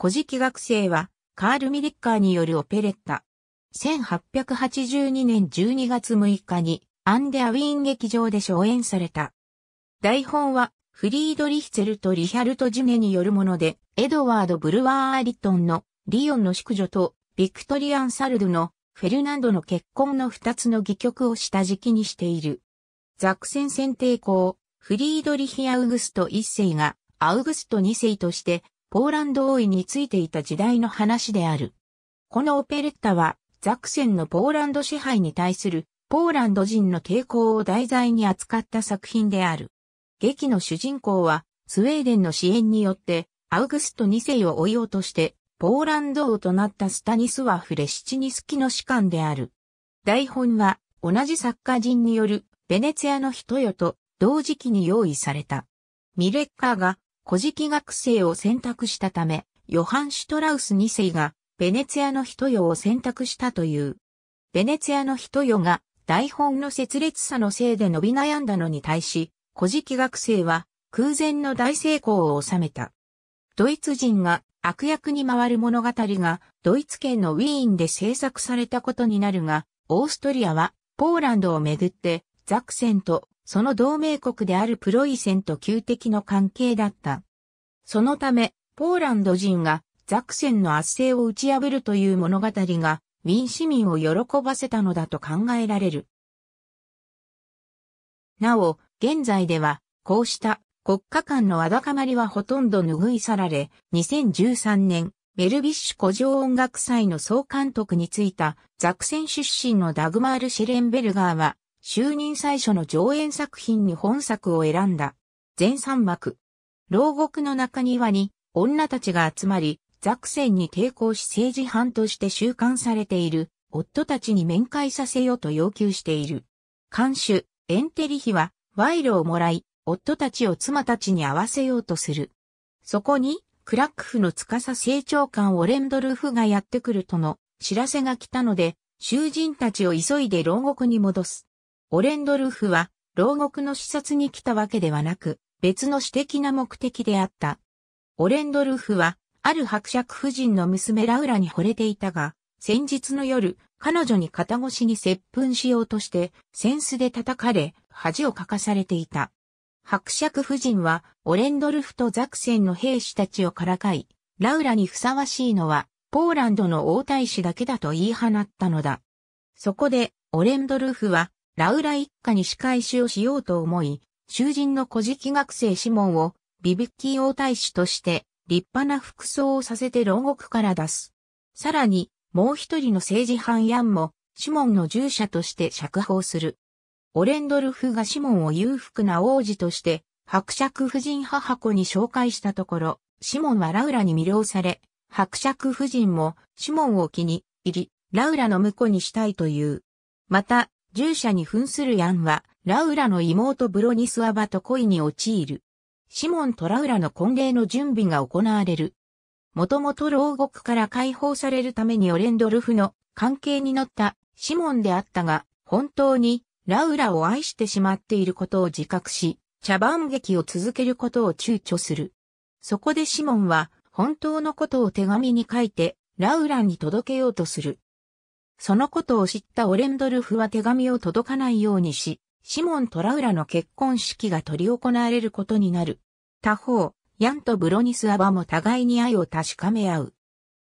古事記学生は、カール・ミリッカーによるオペレッタ。1882年12月6日に、アンデアウィーン劇場で初演された。台本は、フリードリヒツェルとリヒャルト・ジュネによるもので、エドワード・ブルワー・アリトンの、リオンの宿女と、ビクトリアン・サルドの、フェルナンドの結婚の二つの戯曲を下敷きにしている。ザクセン選定校、フリードリヒ・アウグスト一世が、アウグスト二世として、ポーランド王位についていた時代の話である。このオペレッタは、ザクセンのポーランド支配に対するポーランド人の傾向を題材に扱った作品である。劇の主人公は、スウェーデンの支援によって、アウグスト2世を追い落として、ポーランド王となったスタニスワフ・レシチニスキの士官である。台本は、同じ作家人による、ベネツィアの人よと、同時期に用意された。ミレッカーが、古事記学生を選択したため、ヨハン・シュトラウス2世が、ベネツィアの人よを選択したという。ベネツィアの人よが、台本の切裂さのせいで伸び悩んだのに対し、古事記学生は、空前の大成功を収めた。ドイツ人が悪役に回る物語がドイツ圏のウィーンで制作されたことになるが、オーストリアはポーランドをめぐってザクセンとその同盟国であるプロイセンと旧敵の関係だった。そのため、ポーランド人がザクセンの圧政を打ち破るという物語が、ウィン市民を喜ばせたのだと考えられる。なお、現在では、こうした国家間のわだかまりはほとんど拭い去られ、2013年、メルビッシュ古城音楽祭の総監督についた、ザクセン出身のダグマール・シェレンベルガーは、就任最初の上演作品に本作を選んだ。全3幕。牢獄の中庭に女たちが集まり、ザクセンに抵抗し政治犯として収監されている夫たちに面会させようと要求している。監守、エンテリヒは賄賂をもらい、夫たちを妻たちに会わせようとする。そこに、クラックフの司成長官オレンドルフがやってくるとの知らせが来たので、囚人たちを急いで牢獄に戻す。オレンドルフは、牢獄の視察に来たわけではなく、別の私的な目的であった。オレンドルフは、ある伯爵夫人の娘ラウラに惚れていたが、先日の夜、彼女に肩越しに接吻しようとして、扇子で叩かれ、恥をかかされていた。伯爵夫人は、オレンドルフとザクセンの兵士たちをからかい、ラウラにふさわしいのは、ポーランドの王太子だけだと言い放ったのだ。そこで、オレンドルフは、ラウラ一家に仕返しをしようと思い、囚人の古事記学生シモンをビビッキー王太子として立派な服装をさせて牢獄から出す。さらに、もう一人の政治犯ヤンも、シモンの従者として釈放する。オレンドルフがシモンを裕福な王子として、伯爵夫人母子に紹介したところ、シモンはラウラに魅了され、伯爵夫人もシモンを気に入り、ラウラの婿にしたいという。また、従者に扮するヤンは、ラウラの妹ブロニスワバと恋に陥る。シモンとラウラの婚礼の準備が行われる。もともと牢獄から解放されるためにオレンドルフの関係に乗ったシモンであったが、本当にラウラを愛してしまっていることを自覚し、茶番劇を続けることを躊躇する。そこでシモンは本当のことを手紙に書いて、ラウラに届けようとする。そのことを知ったオレンドルフは手紙を届かないようにし、シモン・トラウラの結婚式が取り行われることになる。他方、ヤンとブロニス・アバも互いに愛を確かめ合う。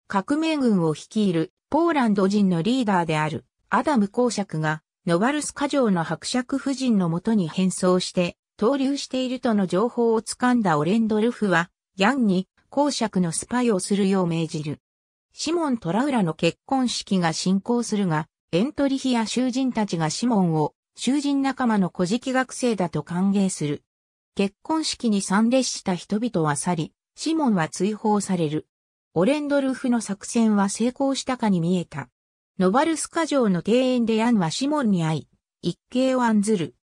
革命軍を率いるポーランド人のリーダーであるアダム公爵がノバルスカ城の伯爵夫人のもとに変装して投留しているとの情報をつかんだオレンドルフはヤンに公爵のスパイをするよう命じる。シモン・トラウラの結婚式が進行するが、エントリヒや囚人たちがシモンを囚人仲間の古事記学生だと歓迎する。結婚式に参列した人々は去り、シモンは追放される。オレンドルフの作戦は成功したかに見えた。ノバルスカ城の庭園でヤンはシモンに会い、一計を案ずる。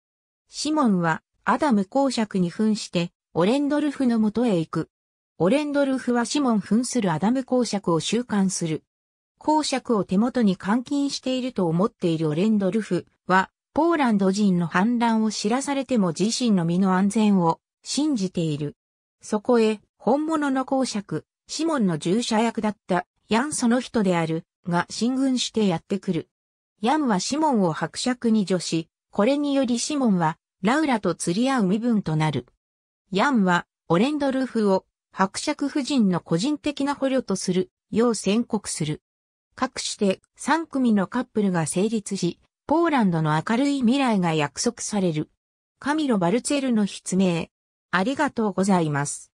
シモンはアダム公爵に扮して、オレンドルフの元へ行く。オレンドルフはシモン扮するアダム公爵を収監する。公爵を手元に監禁していると思っているオレンドルフは、ポーランド人の反乱を知らされても自身の身の安全を信じている。そこへ、本物の公爵、シモンの従者役だったヤンその人であるが進軍してやってくる。ヤンはシモンを伯爵に助し、これによりシモンはラウラと釣り合う身分となる。ヤンはオレンドルフを伯爵夫人の個人的な捕虜とする、よう宣告する。各して3組のカップルが成立し、ポーランドの明るい未来が約束される。カミロ・バルツェルの筆名。ありがとうございます。